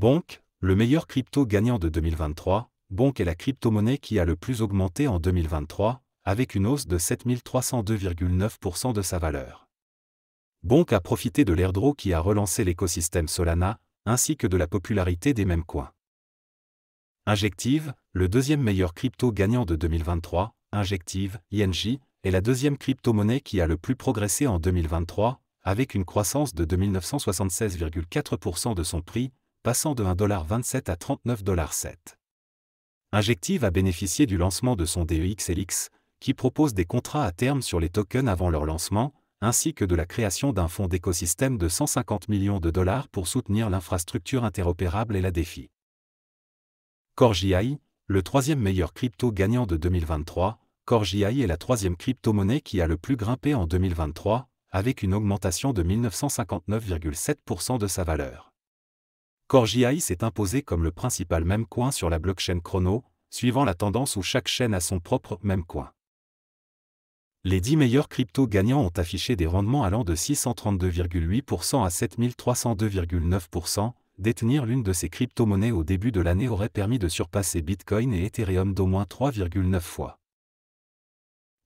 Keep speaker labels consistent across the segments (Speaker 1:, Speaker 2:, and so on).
Speaker 1: Bonk, le meilleur crypto gagnant de 2023, Bonk est la crypto-monnaie qui a le plus augmenté en 2023, avec une hausse de 7302,9% de sa valeur. Bonk a profité de l'airdro qui a relancé l'écosystème Solana, ainsi que de la popularité des mêmes coins. Injective, le deuxième meilleur crypto gagnant de 2023, Injective, ING, est la deuxième crypto-monnaie qui a le plus progressé en 2023, avec une croissance de 2976,4% de son prix, passant de 1,27$ à 39,7$. Injective a bénéficié du lancement de son DEXLX, qui propose des contrats à terme sur les tokens avant leur lancement, ainsi que de la création d'un fonds d'écosystème de 150 millions de dollars pour soutenir l'infrastructure interopérable et la défi. CoreJI, le troisième meilleur crypto gagnant de 2023, CoreJI est la troisième crypto-monnaie qui a le plus grimpé en 2023, avec une augmentation de 1959,7% de sa valeur. Core s'est imposé comme le principal même coin sur la blockchain Chrono, suivant la tendance où chaque chaîne a son propre même coin. Les 10 meilleurs cryptos gagnants ont affiché des rendements allant de 632,8% à 7302,9%. Détenir l'une de ces crypto-monnaies au début de l'année aurait permis de surpasser Bitcoin et Ethereum d'au moins 3,9 fois.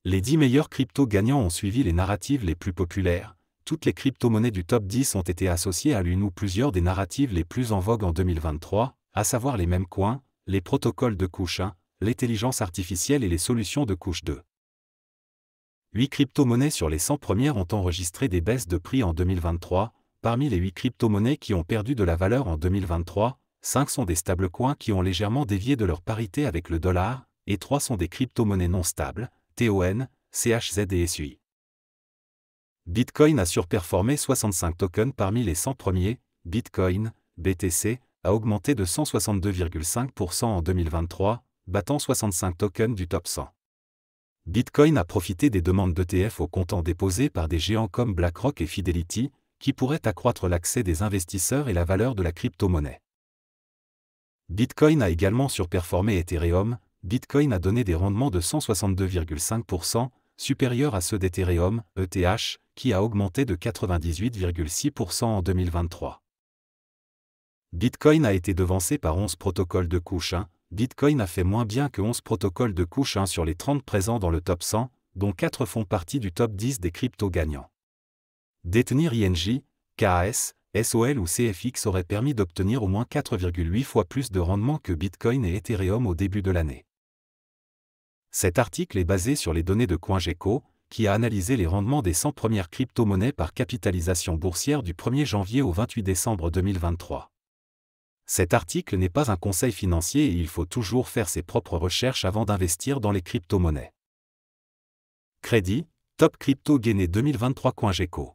Speaker 1: Les 10 meilleurs cryptos gagnants ont suivi les narratives les plus populaires, toutes les crypto-monnaies du top 10 ont été associées à l'une ou plusieurs des narratives les plus en vogue en 2023, à savoir les mêmes coins, les protocoles de couche 1, l'intelligence artificielle et les solutions de couche 2. 8 crypto-monnaies sur les 100 premières ont enregistré des baisses de prix en 2023. Parmi les 8 crypto-monnaies qui ont perdu de la valeur en 2023, 5 sont des stables coins qui ont légèrement dévié de leur parité avec le dollar, et 3 sont des crypto-monnaies non stables, TON, CHZ et SUI. Bitcoin a surperformé 65 tokens parmi les 100 premiers. Bitcoin, BTC, a augmenté de 162,5% en 2023, battant 65 tokens du top 100. Bitcoin a profité des demandes d'ETF aux comptants déposés par des géants comme BlackRock et Fidelity, qui pourraient accroître l'accès des investisseurs et la valeur de la crypto-monnaie. Bitcoin a également surperformé Ethereum, Bitcoin a donné des rendements de 162,5%, supérieur à ceux d'Ethereum, ETH, qui a augmenté de 98,6% en 2023. Bitcoin a été devancé par 11 protocoles de couche 1, Bitcoin a fait moins bien que 11 protocoles de couche 1 sur les 30 présents dans le top 100, dont 4 font partie du top 10 des cryptos gagnants. Détenir INJ, KAS, SOL ou CFX aurait permis d'obtenir au moins 4,8 fois plus de rendement que Bitcoin et Ethereum au début de l'année. Cet article est basé sur les données de CoinGecko, qui a analysé les rendements des 100 premières crypto-monnaies par capitalisation boursière du 1er janvier au 28 décembre 2023. Cet article n'est pas un conseil financier et il faut toujours faire ses propres recherches avant d'investir dans les crypto-monnaies. Crédit, Top Crypto Gainé 2023 CoinGecko.